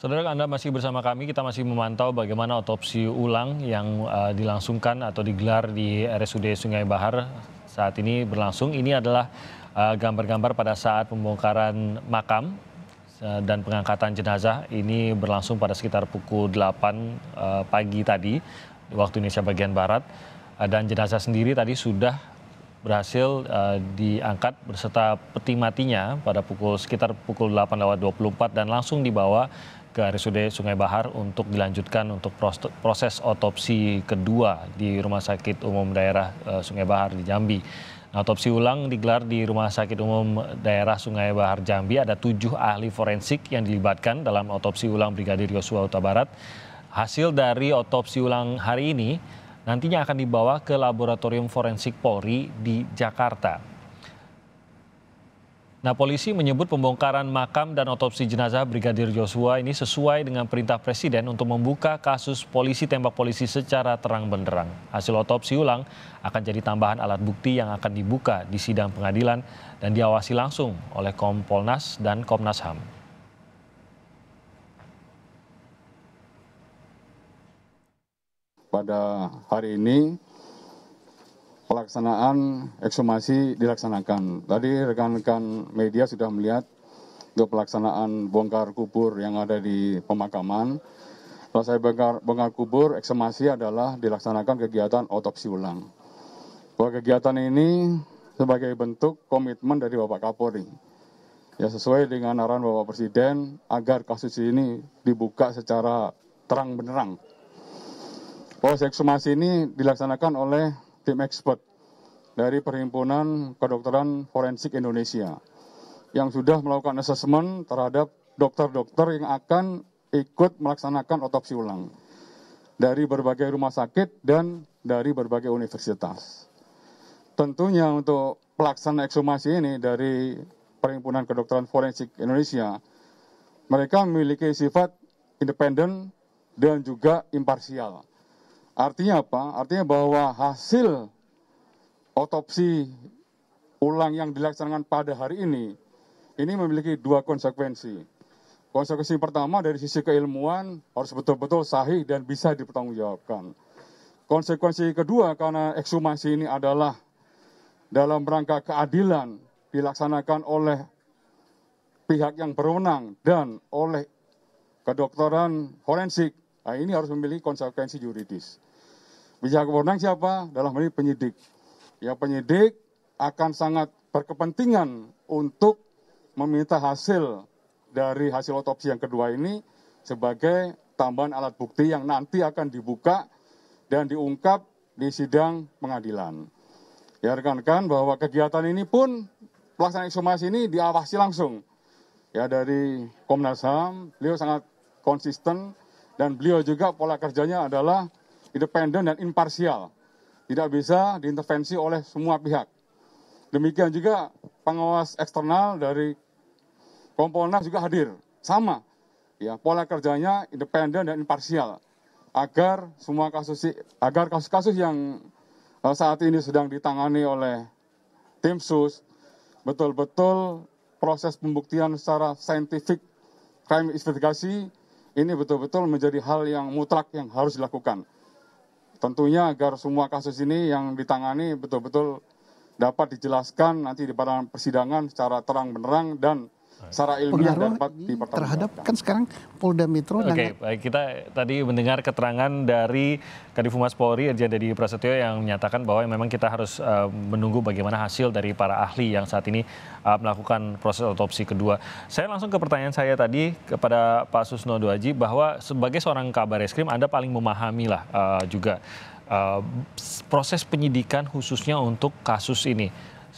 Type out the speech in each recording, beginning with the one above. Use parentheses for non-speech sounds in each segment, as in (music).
Saudara Anda masih bersama kami, kita masih memantau bagaimana otopsi ulang yang uh, dilangsungkan atau digelar di RSUD Sungai Bahar saat ini berlangsung. Ini adalah eh, gambar-gambar uh, pada saat pembongkaran makam uh, dan pengangkatan jenazah. Ini berlangsung pada sekitar pukul 8 uh, pagi tadi waktu Indonesia bagian barat uh, dan jenazah sendiri tadi sudah berhasil uh, diangkat berserta peti matinya pada pukul sekitar pukul 8 lewat 24 dan langsung dibawa ke RSUD Sungai Bahar untuk dilanjutkan untuk proses otopsi kedua di Rumah Sakit Umum Daerah eh, Sungai Bahar di Jambi. Nah, otopsi ulang digelar di Rumah Sakit Umum Daerah Sungai Bahar Jambi. Ada tujuh ahli forensik yang dilibatkan dalam otopsi ulang Brigadir Yosua Uta Barat. Hasil dari otopsi ulang hari ini nantinya akan dibawa ke Laboratorium Forensik Polri di Jakarta. Nah, polisi menyebut pembongkaran makam dan otopsi jenazah Brigadir Joshua ini sesuai dengan perintah Presiden untuk membuka kasus polisi tembak polisi secara terang benderang. Hasil otopsi ulang akan jadi tambahan alat bukti yang akan dibuka di sidang pengadilan dan diawasi langsung oleh Kompolnas dan Komnas HAM. Pada hari ini pelaksanaan ekshumasi dilaksanakan. Tadi rekan-rekan media sudah melihat untuk pelaksanaan bongkar kubur yang ada di pemakaman. Selesai bongkar, bongkar kubur, ekshumasi adalah dilaksanakan kegiatan otopsi ulang. Bahwa kegiatan ini sebagai bentuk komitmen dari Bapak Kapolri. Ya sesuai dengan arahan Bapak Presiden agar kasus ini dibuka secara terang benderang. Proses ekshumasi ini dilaksanakan oleh tim expert dari Perhimpunan Kedokteran Forensik Indonesia yang sudah melakukan asesmen terhadap dokter-dokter yang akan ikut melaksanakan otopsi ulang dari berbagai rumah sakit dan dari berbagai universitas. Tentunya untuk pelaksana ekshumasi ini dari Perhimpunan Kedokteran Forensik Indonesia, mereka memiliki sifat independen dan juga imparsial Artinya apa? Artinya bahwa hasil otopsi ulang yang dilaksanakan pada hari ini, ini memiliki dua konsekuensi. Konsekuensi pertama dari sisi keilmuan harus betul-betul sahih dan bisa dipertanggungjawabkan. Konsekuensi kedua karena ekshumasi ini adalah dalam rangka keadilan dilaksanakan oleh pihak yang berwenang dan oleh kedokteran forensik. Nah, ini harus memiliki konsekuensi yuridis. Bisa kewenang siapa? Dalam hal ini penyidik. Ya penyidik akan sangat berkepentingan untuk meminta hasil dari hasil otopsi yang kedua ini sebagai tambahan alat bukti yang nanti akan dibuka dan diungkap di sidang pengadilan. Ya rekan-rekan bahwa kegiatan ini pun pelaksanaan ekshumasi ini diawasi langsung ya dari Komnas HAM. Beliau sangat konsisten dan beliau juga pola kerjanya adalah independen dan imparsial, tidak bisa diintervensi oleh semua pihak. Demikian juga pengawas eksternal dari Kompolnas juga hadir, sama. Ya, pola kerjanya independen dan imparsial agar semua kasus agar kasus-kasus yang eh, saat ini sedang ditangani oleh tim sus betul-betul proses pembuktian secara saintifik crime investigasi ini betul-betul menjadi hal yang mutlak yang harus dilakukan tentunya agar semua kasus ini yang ditangani betul betul dapat dijelaskan nanti di persidangan secara terang benerang dan secara ilmiah dapat terhadap kan sekarang Polda Metro. Oke, okay, baik kita tadi mendengar keterangan dari Kadif Humas Polri Irjen Dedi Prasetyo yang menyatakan bahwa memang kita harus uh, menunggu bagaimana hasil dari para ahli yang saat ini uh, melakukan proses otopsi kedua. Saya langsung ke pertanyaan saya tadi kepada Pak Susno Duaji bahwa sebagai seorang kabar eskrim Anda paling memahami lah uh, eh, juga uh, proses penyidikan khususnya untuk kasus ini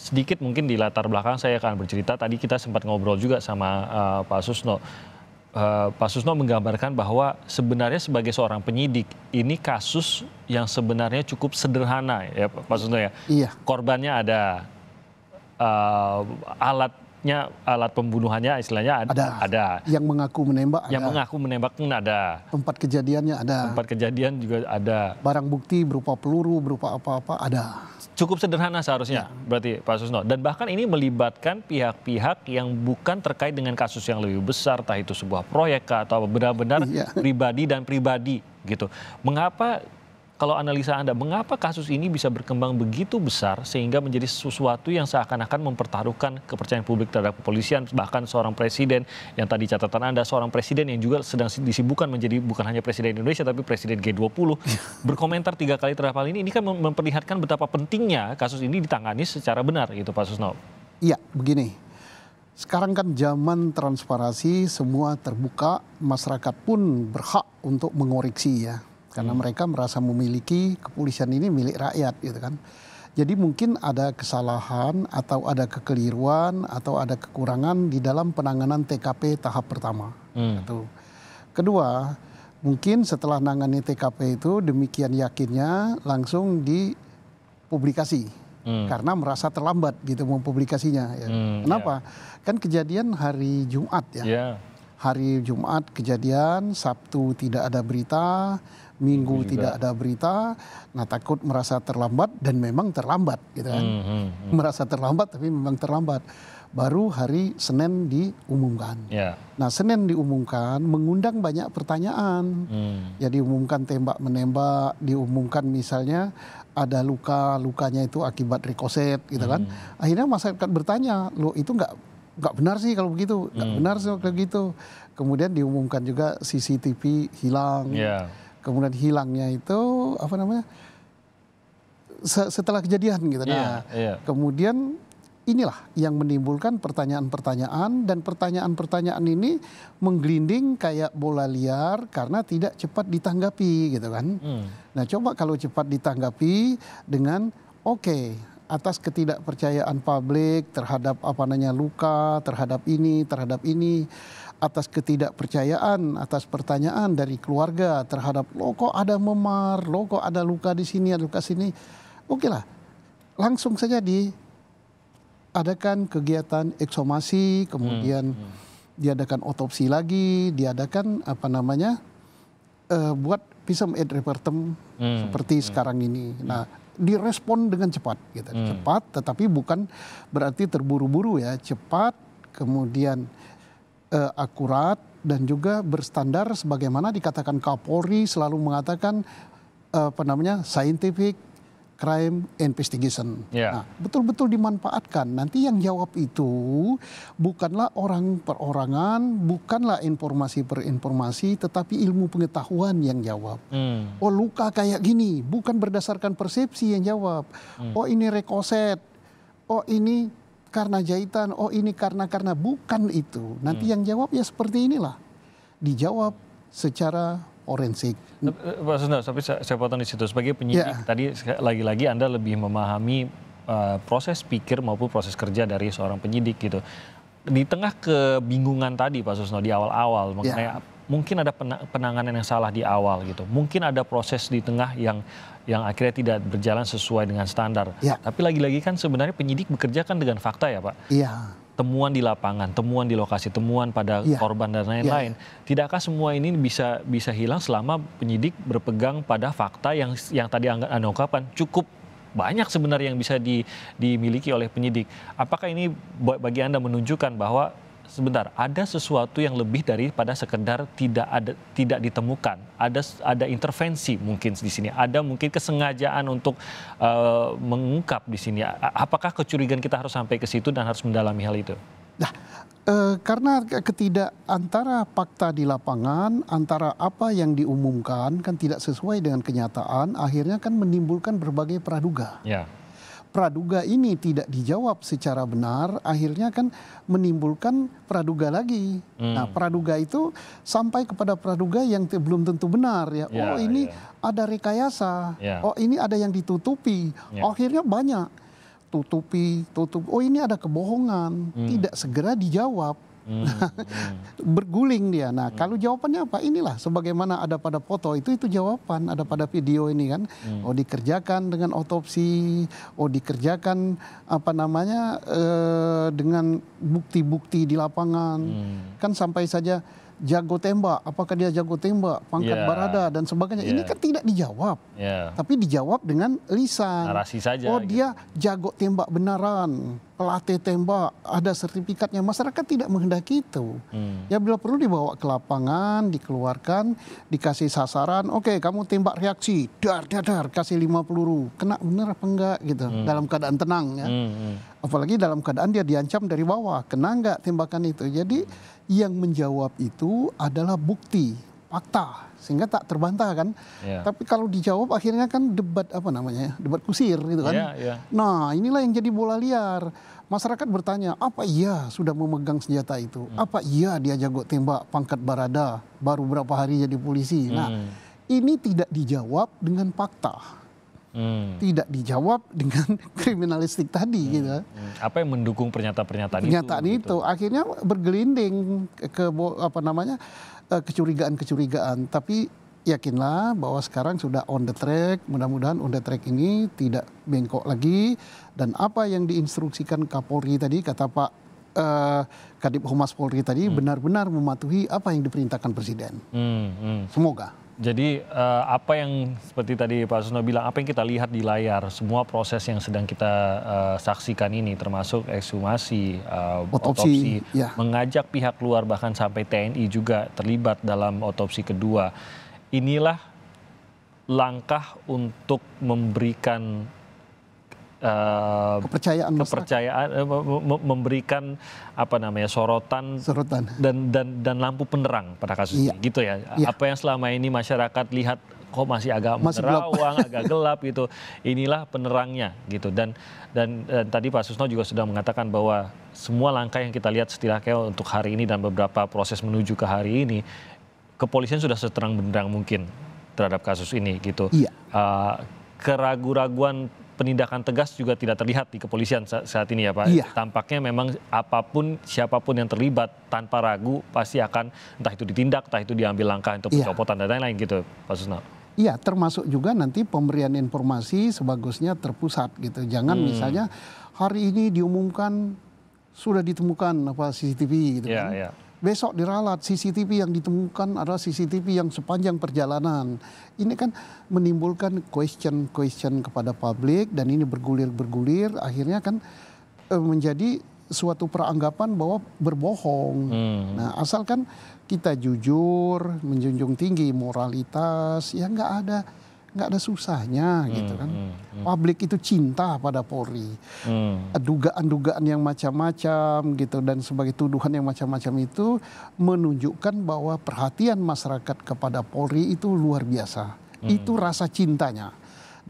sedikit mungkin di latar belakang saya akan bercerita tadi kita sempat ngobrol juga sama uh, Pak Susno. Uh, Pak Susno menggambarkan bahwa sebenarnya sebagai seorang penyidik ini kasus yang sebenarnya cukup sederhana ya Pak Susno ya. Iya. Korbannya ada uh, alatnya alat pembunuhannya istilahnya ada, ada ada yang mengaku menembak yang ada. mengaku menembak pun ada tempat kejadiannya ada tempat kejadian juga ada barang bukti berupa peluru berupa apa-apa ada cukup sederhana seharusnya ya. berarti Pak Susno dan bahkan ini melibatkan pihak-pihak yang bukan terkait dengan kasus yang lebih besar entah itu sebuah proyek atau benar-benar ya. pribadi dan pribadi gitu mengapa kalau analisa Anda, mengapa kasus ini bisa berkembang begitu besar sehingga menjadi sesuatu yang seakan-akan mempertaruhkan kepercayaan publik terhadap kepolisian, bahkan seorang presiden yang tadi catatan Anda, seorang presiden yang juga sedang disibukkan menjadi bukan hanya presiden Indonesia tapi presiden G20 iya. berkomentar tiga kali terhadap hal ini, ini kan memperlihatkan betapa pentingnya kasus ini ditangani secara benar gitu Pak Susno. Iya, begini. Sekarang kan zaman transparansi, semua terbuka, masyarakat pun berhak untuk mengoreksi ya karena hmm. mereka merasa memiliki kepolisian ini milik rakyat gitu kan. Jadi mungkin ada kesalahan atau ada kekeliruan atau ada kekurangan di dalam penanganan TKP tahap pertama. Hmm. Itu. Kedua, mungkin setelah nangani TKP itu demikian yakinnya langsung dipublikasi hmm. karena merasa terlambat gitu mempublikasinya. Ya. Hmm, Kenapa? Yeah. Kan kejadian hari Jumat ya. Yeah hari Jumat kejadian, Sabtu tidak ada berita, Minggu Juga. tidak ada berita. Nah, takut merasa terlambat dan memang terlambat gitu kan. Hmm, hmm, hmm. Merasa terlambat tapi memang terlambat. Baru hari Senin diumumkan. Yeah. Nah, Senin diumumkan mengundang banyak pertanyaan. Hmm. Ya diumumkan tembak-menembak, diumumkan misalnya ada luka, lukanya itu akibat rekoset gitu kan. Hmm. Akhirnya masyarakat bertanya, "Lo itu enggak nggak benar sih kalau begitu, nggak hmm. benar sih kalau begitu. Kemudian diumumkan juga CCTV hilang. Yeah. Kemudian hilangnya itu apa namanya? setelah kejadian gitu. Iya, nah, yeah. kemudian inilah yang menimbulkan pertanyaan-pertanyaan dan pertanyaan-pertanyaan ini menggelinding kayak bola liar karena tidak cepat ditanggapi gitu kan. Hmm. Nah, coba kalau cepat ditanggapi dengan oke okay, atas ketidakpercayaan publik terhadap apa namanya luka, terhadap ini, terhadap ini, atas ketidakpercayaan, atas pertanyaan dari keluarga terhadap lo kok ada memar, lo kok ada luka di sini, ada luka sini. Oke lah, langsung saja di adakan kegiatan eksomasi, kemudian hmm, hmm, diadakan otopsi lagi, diadakan apa namanya uh, buat pisum et repertum hmm, seperti hmm. sekarang ini. Nah, direspon dengan cepat gitu. Hmm. Cepat tetapi bukan berarti terburu-buru ya, cepat kemudian uh, akurat dan juga berstandar sebagaimana dikatakan Kapolri selalu mengatakan uh, apa namanya scientific crime investigation. Yeah. Nah, betul-betul dimanfaatkan. Nanti yang jawab itu bukanlah orang perorangan, bukanlah informasi per informasi, tetapi ilmu pengetahuan yang jawab. Mm. Oh luka kayak gini, bukan berdasarkan persepsi yang jawab. Mm. Oh ini rekoset, oh ini karena jahitan, oh ini karena karena bukan itu. Nanti mm. yang jawab ya seperti inilah, dijawab secara forensik. Eh, Pak Susno, tapi saya potong di situ. Sebagai penyidik, ya. tadi lagi-lagi Anda lebih memahami uh, proses pikir maupun proses kerja dari seorang penyidik gitu. Di tengah kebingungan tadi Pak Susno di awal-awal ya. mengenai mungkin ada penanganan yang salah di awal gitu. Mungkin ada proses di tengah yang yang akhirnya tidak berjalan sesuai dengan standar. Ya. Tapi lagi-lagi kan sebenarnya penyidik bekerja kan dengan fakta ya Pak. Iya temuan di lapangan, temuan di lokasi, temuan pada ya. korban dan iya. lain-lain. Ya. Tidakkah semua ini bisa bisa hilang selama penyidik berpegang pada fakta yang yang tadi Anda ungkapkan cukup banyak sebenarnya yang bisa di, dimiliki oleh penyidik. Apakah ini bagi Anda menunjukkan bahwa sebentar, ada sesuatu yang lebih daripada sekedar tidak ada tidak ditemukan. Ada ada intervensi mungkin di sini, ada mungkin kesengajaan untuk uh, mengungkap di sini. Apakah kecurigaan kita harus sampai ke situ dan harus mendalami hal itu? Nah, e, karena ketidak antara fakta di lapangan, antara apa yang diumumkan kan tidak sesuai dengan kenyataan, akhirnya kan menimbulkan berbagai praduga. Ya praduga ini tidak dijawab secara benar, akhirnya kan menimbulkan praduga lagi. Hmm. Nah, praduga itu sampai kepada praduga yang belum tentu benar ya. Yeah, oh, ini yeah. ada rekayasa. Yeah. Oh, ini ada yang ditutupi. Yeah. Oh, akhirnya banyak tutupi, tutup. Oh, ini ada kebohongan, hmm. tidak segera dijawab. (laughs) berguling dia. Nah, hmm. kalau jawabannya apa? Inilah sebagaimana ada pada foto itu itu jawaban, ada pada video ini kan. Hmm. Oh dikerjakan dengan otopsi, oh dikerjakan apa namanya eh, dengan bukti-bukti di lapangan. Hmm. Kan sampai saja jago tembak, apakah dia jago tembak, pangkat yeah. barada dan sebagainya. Yeah. Ini ya. kan tidak dijawab. Yeah. Tapi dijawab dengan lisan. Narasi saja. Oh, gitu. dia jago tembak benaran, pelatih tembak, ada sertifikatnya. Masyarakat tidak menghendaki itu. Hmm. Ya bila perlu dibawa ke lapangan, dikeluarkan, dikasih sasaran, oke okay, kamu tembak reaksi, dar dar dar, kasih lima peluru, kena benar apa enggak gitu. Hmm. Dalam keadaan tenang ya. Hmm. hmm. Apalagi dalam keadaan dia diancam dari bawah, kena nggak tembakan itu. Jadi yang menjawab itu adalah bukti, fakta, sehingga tak terbantah kan. Yeah. Tapi kalau dijawab akhirnya kan debat apa namanya, debat kusir gitu kan. Yeah, yeah. Nah inilah yang jadi bola liar. Masyarakat bertanya, apa iya sudah memegang senjata itu? Hmm. Apa iya dia jago tembak pangkat barada baru berapa hari jadi polisi? Nah, hmm. Nah ini tidak dijawab dengan fakta Hmm. Tidak dijawab dengan (laughs) kriminalistik tadi hmm. gitu. Hmm. Apa yang mendukung pernyataan-pernyataan itu? Pernyataan gitu? itu, itu. Gitu. akhirnya bergelinding ke apa namanya eh, kecurigaan-kecurigaan. Tapi yakinlah bahwa sekarang sudah on the track. Mudah-mudahan on the track ini tidak bengkok lagi. Dan apa yang diinstruksikan Kapolri tadi, kata Pak eh, Kadip Humas Polri tadi, hmm. benar-benar hmm. mematuhi apa yang diperintahkan Presiden. Hmm, hmm. Semoga. Jadi uh, apa yang seperti tadi Pak Susno bilang, apa yang kita lihat di layar, semua proses yang sedang kita uh, saksikan ini, termasuk ekshumasi, uh, otopsi, otopsi ya. mengajak pihak luar bahkan sampai TNI juga terlibat dalam otopsi kedua. Inilah langkah untuk memberikan uh, kepercayaan kepercayaan eh, masyarakat. memberikan apa namanya sorotan, sorotan dan dan dan lampu penerang pada kasus iya. ini gitu ya. Iya. Apa yang selama ini masyarakat lihat kok masih agak masih menerawang, agak gelap gitu. Inilah penerangnya gitu. Dan, dan dan tadi Pak Susno juga sudah mengatakan bahwa semua langkah yang kita lihat setelah setidaknya untuk hari ini dan beberapa proses menuju ke hari ini kepolisian sudah seterang benderang mungkin terhadap kasus ini gitu. Iya. Uh, eh, keraguan-raguan penindakan tegas juga tidak terlihat di kepolisian saat ini ya Pak. Iya. Tampaknya memang apapun siapapun yang terlibat tanpa ragu pasti akan entah itu ditindak, entah itu diambil langkah untuk iya. pencopotan dan lain-lain gitu Pak Susno. Iya, termasuk juga nanti pemberian informasi sebagusnya terpusat gitu. Jangan hmm. misalnya hari ini diumumkan sudah ditemukan apa CCTV gitu yeah, kan. Yeah besok diralat CCTV yang ditemukan adalah CCTV yang sepanjang perjalanan. Ini kan menimbulkan question-question kepada publik dan ini bergulir-bergulir akhirnya kan eh, menjadi suatu peranggapan bahwa berbohong. Hmm. Nah, asalkan kita jujur, menjunjung tinggi moralitas, ya nggak ada nggak ada susahnya gitu hmm, gitu kan. Hmm, hmm. Publik itu cinta pada Polri. dugaan hmm. Dugaan-dugaan yang macam-macam gitu dan sebagai tuduhan yang macam-macam itu menunjukkan bahwa perhatian masyarakat kepada Polri itu luar biasa. Hmm. Itu rasa cintanya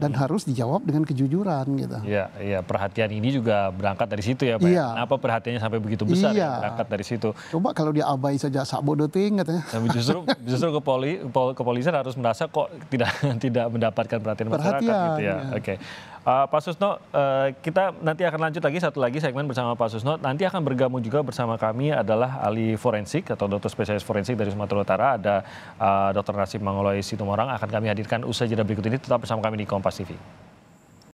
dan harus dijawab dengan kejujuran gitu. Iya, iya perhatian ini juga berangkat dari situ ya Pak. Ya? Iya. Kenapa perhatiannya sampai begitu besar ya? iya. ya berangkat dari situ? Coba kalau dia abai saja sabo deting katanya. (laughs) Tapi justru justru kepoli, kepolisian harus merasa kok tidak (laughs) tidak mendapatkan perhatian, perhatian masyarakat gitu ya. Iya. Oke. Okay. Uh, Pak Susno, uh, kita nanti akan lanjut lagi satu lagi segmen bersama Pak Susno. Nanti akan bergabung juga bersama kami adalah ahli forensik atau dokter spesialis forensik dari Sumatera Utara ada uh, eh, Dr. Nasib Mangoloi Situmorang akan kami hadirkan usai jeda berikut ini. Tetap bersama kami di Kompas TV.